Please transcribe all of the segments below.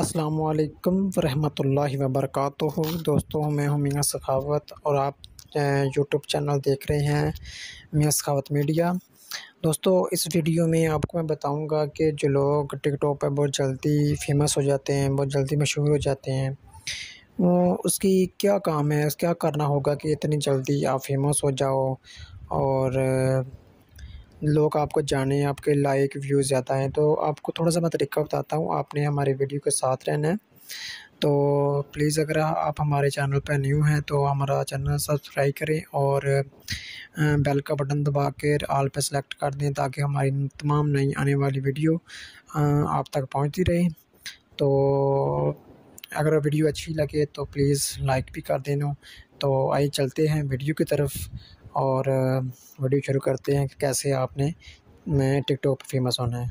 अस्सलाम वालेकुम रहमतुल्लाहि व बरकातुह दोस्तों मैं हूं मियाँ सखावत और आप यूट्यूब चैनल देख रहे हैं मियाँ सखावत मीडिया दोस्तों इस वीडियो में आपको मैं बताऊंगा कि जो लोग टिकटॉक पर बहुत जल्दी फेमस हो जाते हैं बहुत जल्दी मशहूर हो जाते हैं वो उसकी क्या काम है क्या करना होगा कि इतनी जल्दी आप फेमस हो जाओ और लोग आपको जाने आपके लाइक व्यूज़ ज़्यादा हैं तो आपको थोड़ा सा मैं तरीका बताता हूँ आपने हमारे वीडियो के साथ रहना है तो प्लीज़ अगर आप हमारे चैनल पर न्यू हैं तो हमारा चैनल सब्सक्राइब करें और बेल का बटन दबा कर आल पर सेलेक्ट कर दें ताकि हमारी तमाम नई आने वाली वीडियो आप तक पहुंचती रहे तो अगर वीडियो अच्छी लगे तो प्लीज़ लाइक भी कर देना तो आइए चलते हैं वीडियो की तरफ और वीडियो शुरू करते हैं कि कैसे आपने मैं टिकटॉक पर फेमस होना है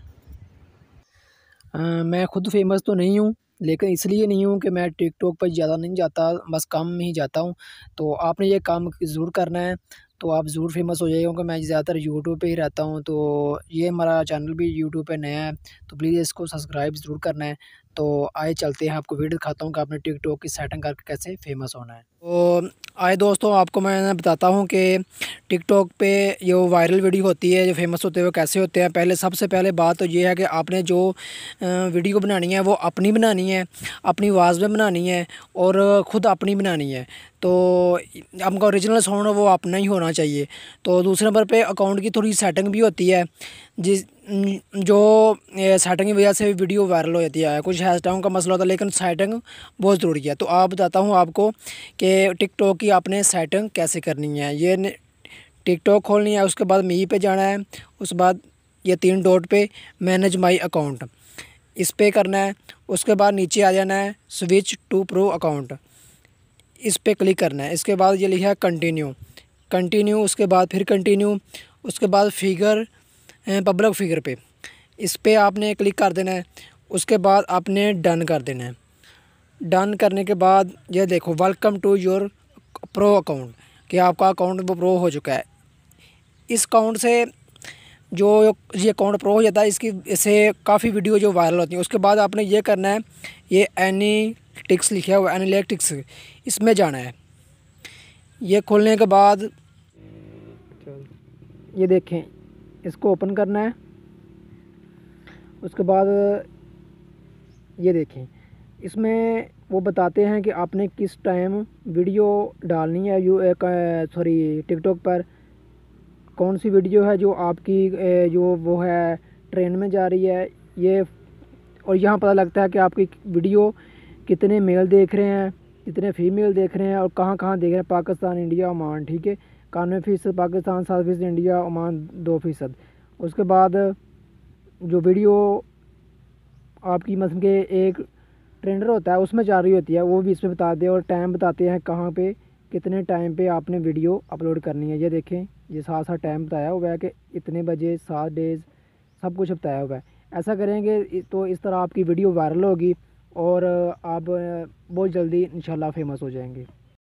आ, मैं ख़ुद फेमस तो नहीं हूँ लेकिन इसलिए नहीं हूँ कि मैं टिकटॉक पर ज़्यादा नहीं जाता बस कम ही जाता हूँ तो आपने ये काम ज़रूर करना है तो आप ज़रूर फेमस हो जाइए क्योंकि मैं ज़्यादातर यूट्यूब पे ही रहता हूँ तो ये हमारा चैनल भी यूट्यूब पे नया है तो प्लीज़ इसको सब्सक्राइब ज़रूर करना है तो आए चलते हैं आपको वीडियो दिखाता हूँ कि आपने टिकटॉक की सेटिंग करके कैसे फेमस होना है तो आए दोस्तों आपको मैं बताता हूँ कि टिकटॉक पे जो वायरल वीडियो होती है जो फेमस होते हैं वो कैसे होते हैं पहले सबसे पहले बात तो ये है कि आपने जो वीडियो बनानी है वो अपनी बनानी है अपनी आवाज़ में बनानी है और ख़ुद अपनी बनानी है तो आपका ओरिजिनल साउंड वो अपना ही होना चाहिए तो दूसरे नंबर पे अकाउंट की थोड़ी सेटिंग भी होती है जिस जो सेटिंग की वजह से वीडियो वायरल हो जाती है कुछ हैशटैग का मसला होता है लेकिन सेटिंग बहुत ज़रूरी है तो आप बताता हूँ आपको कि टिकटॉक की आपने सेटिंग कैसे करनी है ये टिकटॉक खोलनी है उसके बाद मी पे जाना है उसके बाद ये तीन डॉट पे मैनेज माई अकाउंट इस पर करना है उसके बाद नीचे आ जाना है स्विच टू प्रो अकाउंट इस पर क्लिक करना है इसके बाद ये लिखा है कंटिन्यू कंटिन्यू उसके बाद फिर कंटिन्यू उसके बाद फिगर पब्लिक फिगर पे इस पर आपने क्लिक कर देना है उसके बाद आपने डन कर देना है डन करने के बाद यह देखो welcome to your pro account कि आपका अकाउंट वो प्रो हो चुका है इस अकाउंट से जो ये अकाउंट प्रो हो जाता है इसकी इससे काफ़ी वीडियो जो वायरल होती है उसके बाद आपने ये करना है ये एनी टिक्स लिखा हुआ एनालिटिक्स इसमें जाना है ये खोलने के बाद ये देखें इसको ओपन करना है उसके बाद ये देखें इसमें वो बताते हैं कि आपने किस टाइम वीडियो डालनी है यू सॉरी टिकटॉक पर कौन सी वीडियो है जो आपकी जो वो है ट्रेन में जा रही है ये और यहाँ पता लगता है कि आपकी वीडियो कितने मेल देख रहे हैं कितने फीमेल देख रहे हैं और कहाँ कहाँ देख रहे हैं पाकिस्तान इंडिया ओमान ठीक है इक्यानवे फ़ीसद पाकिस्तान सात फ़ीसद इंडिया ओमान दो फ़ीसद उसके बाद जो वीडियो आपकी मतलब के एक ट्रेंडर होता है उसमें जा रही होती है वो भी इसमें बताते हैं और टाइम बताते हैं कहाँ पे कितने टाइम पे आपने वीडियो अपलोड करनी है ये देखें ये साथ साथ टाइम बताया हुआ है कि इतने बजे सात डेज सब कुछ बताया हुआ है ऐसा करेंगे तो इस तरह आपकी वीडियो वायरल होगी और आप बहुत जल्दी इंशाल्लाह फेमस हो जाएंगे